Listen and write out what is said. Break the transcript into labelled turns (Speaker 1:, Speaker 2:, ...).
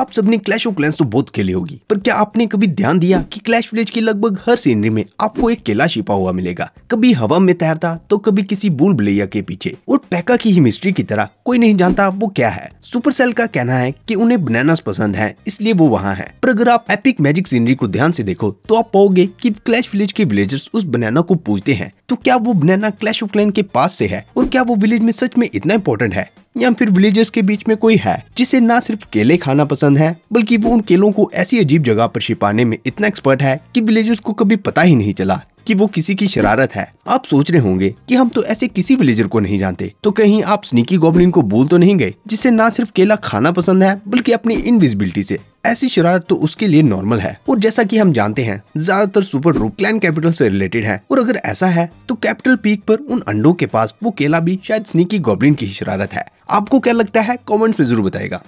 Speaker 1: आप सबने clash of clans तो बहुत खेली होगी पर क्या आपने कभी ध्यान दिया कि क्लैश विलेज की लगभग हर सीनरी में आपको एक केला छिपा हुआ मिलेगा कभी हवा में तैरता तो कभी किसी बुल बुलैया के पीछे और पैका की ही मिस्ट्री की तरह कोई नहीं जानता वो क्या है सुपर सेल का कहना है की उन्हें बनाना पसंद है इसलिए वो वहाँ है पर अगर आप एपिक मैजिक सीनरी को ध्यान ऐसी देखो तो आप पाओगे की क्लैश विलेज के विलेजर्स उस बनाना को पूछते हैं तो क्या वो बनाना क्लैश ऑफ क्लैन के पास से है और क्या वो विलेज में सच में इतना इम्पोर्टेंट है या फिर विलेजर्स के बीच में कोई है जिसे ना सिर्फ केले खाना पसंद है बल्कि वो उन केलों को ऐसी अजीब जगह पर छिपाने में इतना एक्सपर्ट है कि विलेजर्स को कभी पता ही नहीं चला कि वो किसी की शरारत है आप सोच रहे होंगे कि हम तो ऐसे किसी विलेजर को नहीं जानते तो कहीं आप स्नीकी गोबलिन को बोल तो नहीं गए जिसे ना सिर्फ केला खाना पसंद है बल्कि अपनी इनविजिबिलिटी से ऐसी शरारत तो उसके लिए नॉर्मल है और जैसा कि हम जानते हैं ज्यादातर सुपर रूप क्लैन कैपिटल से रिलेटेड है और अगर ऐसा है तो कैपिटल पीक पर उन अंडों के पास वो केला भी शायद स्नीकी गोबलिन की ही शरारत है आपको क्या लगता है कॉमेंट में जरूर बताएगा